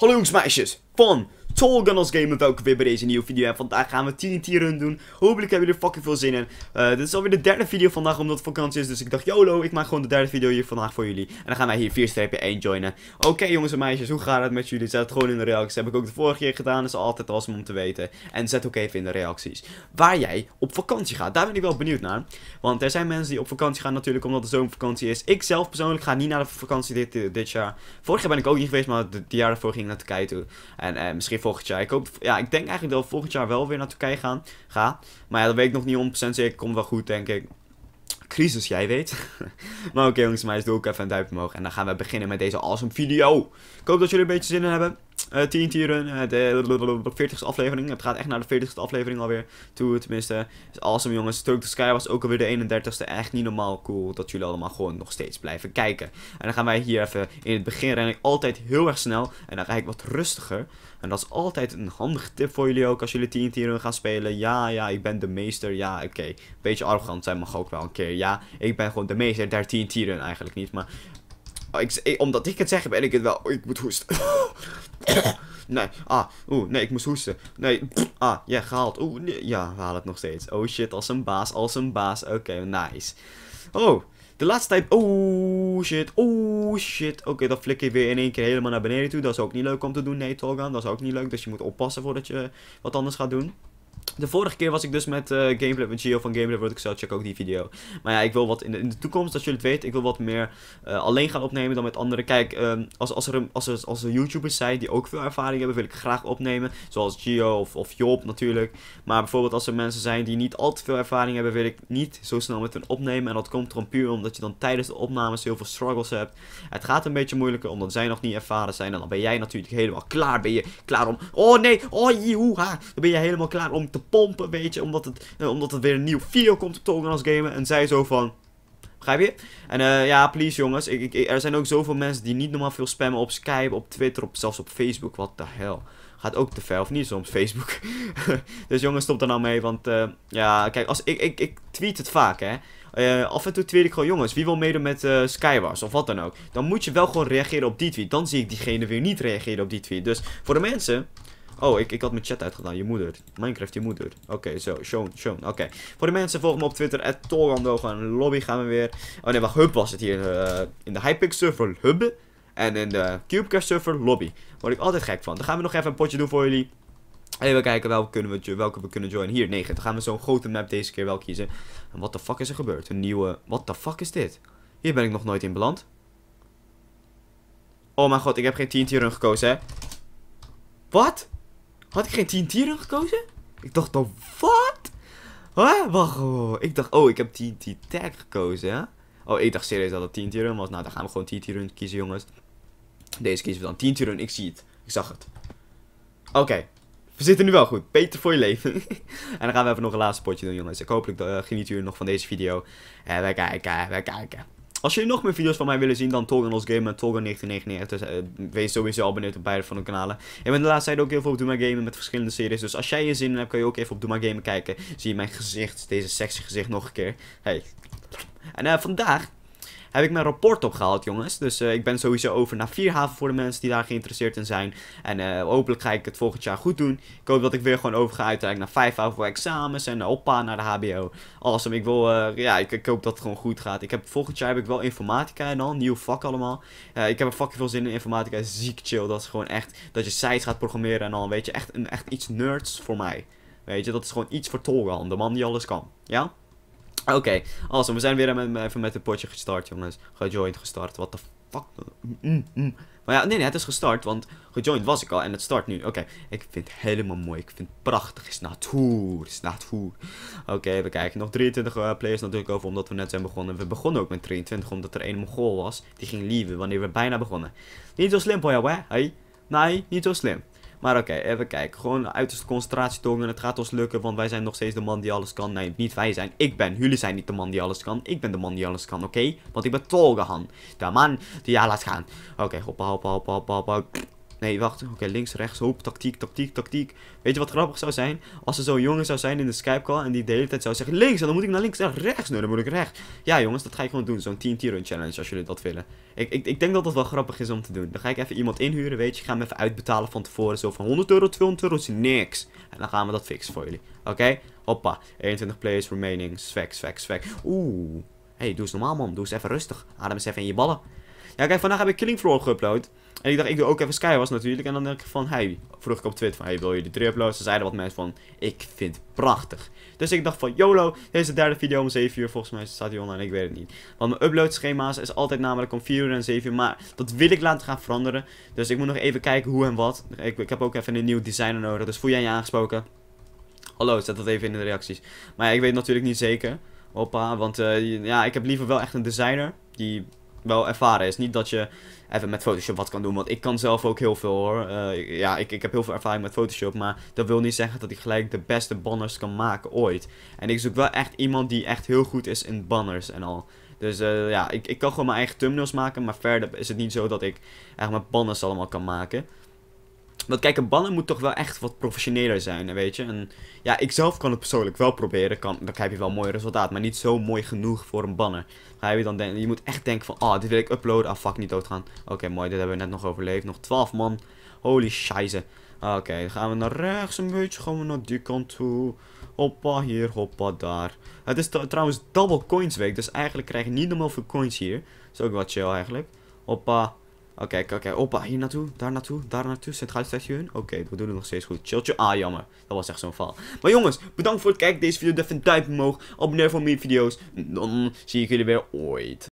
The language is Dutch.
Hello, Smashers. Fun, Tolgan als game. of welkom weer bij deze nieuwe video. En vandaag gaan we TNT Run doen. Hopelijk hebben jullie er fucking veel zin in. Eh, dit is alweer de derde video vandaag, omdat het vakantie is. Dus ik dacht, YOLO, ik maak gewoon de derde video hier vandaag voor jullie. En dan gaan wij hier 4 1 joinen. Oké, jongens en meisjes, hoe gaat het met jullie? Zet het gewoon in de reacties. Heb ik ook de vorige keer gedaan. Dat is altijd awesome om te weten. En zet ook even in de reacties. Waar jij op vakantie gaat. Daar ben ik wel benieuwd naar. Want er zijn mensen die op vakantie gaan natuurlijk, omdat het zo'n vakantie is. Ik zelf persoonlijk ga niet naar de vakantie dit, eh, dit jaar. Vorig jaar ben ik ook niet geweest, maar het jaar daarvoor ging ik naar Turkije toe. En uh, misschien voor volgend jaar. Ik, hoop, ja, ik denk eigenlijk dat we volgend jaar wel weer naar Turkije gaan. Ga. Maar ja, dat weet ik nog niet 100% zeker. Komt wel goed, denk ik. Crisis, jij weet. maar oké, jongens, maar doe ook even een duimpje omhoog. En dan gaan we beginnen met deze awesome video. Ik hoop dat jullie een beetje zin in hebben. Uh, eh, 10 tieren, eh, de 40ste aflevering. Het gaat echt naar de 40ste aflevering alweer toe. Tenminste, is awesome jongens. Turk the Sky was ook alweer de 31ste. Echt niet normaal cool dat jullie allemaal gewoon nog steeds blijven kijken. En dan gaan wij hier even in het begin rennen, ik altijd heel erg snel. En dan ga ik wat rustiger. En dat is altijd een handige tip voor jullie ook als jullie 10 tieren gaan spelen. Ja, ja, ik ben de meester. Ja, oké. Beetje arrogant zijn mag ook wel een keer. Ja, ik ben gewoon de meester Daar 10 tieren eigenlijk niet. Maar Oh, ik, eh, omdat ik het zeg, ben ik het wel. Oh, ik moet hoesten. nee, ah, oeh, nee, ik moest hoesten. Nee, ah, ja, gehaald. Oeh, nee. ja, we halen het nog steeds. Oh shit, als een baas, als een baas. Oké, nice. Oh, de laatste tijd. Oh shit, oh shit. Oké, dat flik je weer in één keer helemaal naar beneden toe. Dat is ook niet leuk om te doen, nee, Tolgan. Dat is ook niet leuk, dus je moet oppassen voordat je wat anders gaat doen. De vorige keer was ik dus met uh, Gameplay, met Gio van Gameplay ik Excel, check ook die video. Maar ja, ik wil wat in de, in de toekomst, dat jullie het weten, ik wil wat meer eh, alleen gaan opnemen dan met anderen. Kijk, ehm, als, als, er, een, als, er, als er YouTubers zijn die ook veel ervaring hebben, wil ik graag opnemen. Zoals Gio of, of Job natuurlijk. Maar bijvoorbeeld als er mensen zijn die niet al te veel ervaring hebben, wil ik niet zo snel met hun opnemen. En dat komt erom puur omdat je dan tijdens de opnames heel veel struggles hebt. Het gaat een beetje moeilijker omdat zij nog niet ervaren zijn. En dan ben jij natuurlijk helemaal klaar. Ben je klaar om, oh nee, oh jehoe, dan ben je helemaal klaar om te pompen, weet je. Omdat, het, eh, omdat het weer een nieuw video komt op als Gamen. En zij zo van... Begrijp je? En eh, ja, please jongens. Ik, ik, er zijn ook zoveel mensen die niet normaal veel spammen op Skype, op Twitter, op, zelfs op Facebook. Wat de hel. Gaat ook te ver, of niet soms, Facebook. dus jongens, stop er nou mee. Want eh, ja, kijk, als, ik, ik, ik tweet het vaak, hè. af en toe tweet ik gewoon, jongens, wie wil meedoen met uh, Skywars of wat dan ook. Dan moet je wel gewoon reageren op die tweet. Dan zie ik diegene weer niet reageren op die tweet. Dus voor de mensen Oh, ik, ik had mijn chat uitgedaan. Je moeder. Minecraft, je moeder. Oké, zo. Sean, Sean. Oké. Voor de mensen, volg me op Twitter. Torando. en lobby gaan we weer. Oh nee, wacht. Hub was het hier. Eh, in de Hypixel server Hub. En in de Cubecast server Lobby. Word ik altijd gek van. Dan gaan we nog even een potje doen voor jullie. Even kijken welke, kunnen we, welke we kunnen joinen. Hier, 9. Dan gaan we zo'n grote map deze keer wel kiezen. En wat de fuck is er gebeurd? Een nieuwe... Wat de fuck is dit? Hier ben ik nog nooit in beland. Oh mijn god, ik heb geen TNT run gekozen, hè? Wat? Had ik geen 10 run gekozen? Ik dacht dan, wat? Huh? Wacht, ik dacht, oh, ik heb 10 tag gekozen, hè? Oh, ik dacht serieus dat het 10 run was. Nou, dan gaan we gewoon 10 run kiezen, jongens. Deze kiezen we dan 10 run. Ik zie het. Ik zag het. Oké. We zitten nu wel goed. Beter voor je leven. en dan gaan we even nog een laatste potje doen, jongens. Ik hoop dat uh, eh, geniet jullie nog van deze video. En eh, we kijken, wij kijken. Als jullie nog meer video's van mij willen zien, dan Torgon als Game en Torgon 1999. wees sowieso abonneerd op beide van de kanalen. Ik ben de laatste tijd ook heel veel op Doema Gamen met verschillende series. Dus als jij je zin in hebt, kan je ook even op Doema Gamen kijken. Zie je mijn gezicht, deze sexy gezicht nog een keer. Hey. En eh, vandaag heb ik mijn rapport opgehaald, jongens. Dus eh, ik ben sowieso over naar Vierhaven voor de mensen die daar geïnteresseerd in zijn. En eh, hopelijk ga ik het volgend jaar goed doen. Ik hoop dat ik weer gewoon overga uiteindelijk naar Vijfhaven voor examens. En eh, opa naar de HBO. Awesome, ik wil, ja, ik, hoop dat het gewoon goed gaat. Ik heb, volgend jaar heb ik wel informatica en al, nieuw vak allemaal. ik heb er fucking veel zin in informatica, is ziek chill. Dat is gewoon echt, dat je sites gaat programmeren en al, weet je. Echt, een, echt iets nerds voor mij. Weet je, dat is gewoon iets voor de man die alles kan. Ja? Oké, okay, awesome. We zijn weer met, even met het potje gestart, jongens. Gejoind, gestart. What the fuck? Mm, mm, mm. Maar ja, nee, nee, het is gestart, want gejoind was ik al en het start nu. Oké, ik vind het helemaal mooi. Ik vind het prachtig. Is natuur, is natuur. Oké, we kijken. Nog 23 eh, players natuurlijk over, omdat we net zijn begonnen. We begonnen ook met 23, omdat er één Mongool was. Die ging lieven wanneer we bijna begonnen. Niet zo slim, boy, hè? Hey? Nee, niet zo slim. Maar oké, even kijken. Gewoon uiterste concentratie tonen. Het gaat ons lukken, want wij zijn nog steeds de man die alles kan. Nee, niet wij zijn. Ik ben. Jullie zijn niet de man die alles kan. Ik ben de man die alles kan, oké? Want ik ben Tolgehan. De man die laat gaan. Oké, okay, hoppa, hoppa, hoppa, hoppa, hoppa. Nee, wacht. Oké, links, rechts, hoop, tactiek, tactiek, tactiek. Weet je wat grappig zou zijn? Als er zo'n jongen zou zijn in de Skype-call en die de hele tijd zou zeggen... Links, dan moet ik naar links en rechts. Nee, dan moet ik rechts. Ja, jongens, dat ga ik gewoon doen. Zo'n 10-run challenge, als jullie dat willen. Ik, ik, ik denk dat dat wel grappig is om te doen. Dan ga ik even iemand inhuren, weet je. Ik ga hem even uitbetalen van tevoren. Zo van 100 euro, 200 euro is niks. En dan gaan we dat fixen voor jullie. Oké? Hoppa. 21 players remaining. Swag, swag, swag. Oeh. hey, doe eens normaal, man. Doe eens even rustig. Adem eens even in je ballen. Ja, kijk, vandaag heb ik Killing Floor geüpload. En ik dacht, ik doe ook even Skywars natuurlijk. En dan denk ik van, hey, vroeg ik op Twitter van, hey, wil je de drie uploads? Ze zeiden wat mensen van, ik vind het prachtig. Dus ik dacht van, YOLO, deze derde video om 7 uur. Volgens mij staat die online, ik weet het niet. Want mijn upload uploadschema's is altijd namelijk om 4 uur en 7 uur. Maar dat wil ik laten gaan veranderen. Dus ik moet nog even kijken hoe en wat. Ik, ik heb ook even een nieuw designer nodig. Dus voel jij je aangesproken? Hallo, zet dat even in de reacties. Maar ja, ik weet natuurlijk niet zeker. Hoppa, want eh, ja, ik heb liever wel echt een designer. Die wel ervaren is. Niet dat je even met Photoshop wat kan doen, want ik kan zelf ook heel veel hoor. Eh, ja, ik, ik heb heel veel ervaring met Photoshop, maar dat wil niet zeggen dat ik gelijk de beste banners kan maken ooit. En ik zoek wel echt iemand die echt heel goed is in banners en al. Dus eh, ja, ik, ik kan gewoon mijn eigen thumbnails maken, maar verder is het niet zo dat ik echt mijn banners allemaal kan maken. Want kijk, een banner moet toch wel echt wat professioneler zijn, weet je. En ja, ik zelf kan het persoonlijk wel proberen. Kan, dan krijg je wel een mooi resultaat. Maar niet zo mooi genoeg voor een banner. Ga je dan je moet echt denken van, ah, oh, dit wil ik uploaden. Ah, fuck, niet doodgaan. Oké, mooi, dit hebben we net nog overleefd. Nog 12 man. Holy scheisse. Ah, oké, dan gaan we naar rechts een beetje. Gaan we naar die kant toe. Hoppa hier, hoppa daar. Het is trouwens double coins week. Dus eigenlijk krijg je niet normaal veel coins hier. Is ook wat chill eigenlijk. Hoppa, Oké, oké, kijk, Oppa, hier naartoe, daar naartoe, daar naartoe. Centraal station. Oké, we doen het nog steeds goed. Chilltje. Ah, jammer. Dat was echt zo'n val. Maar jongens, bedankt voor het kijken deze video. Def een duimpje omhoog. Abonneer voor meer video's. Dan zie ik jullie weer ooit.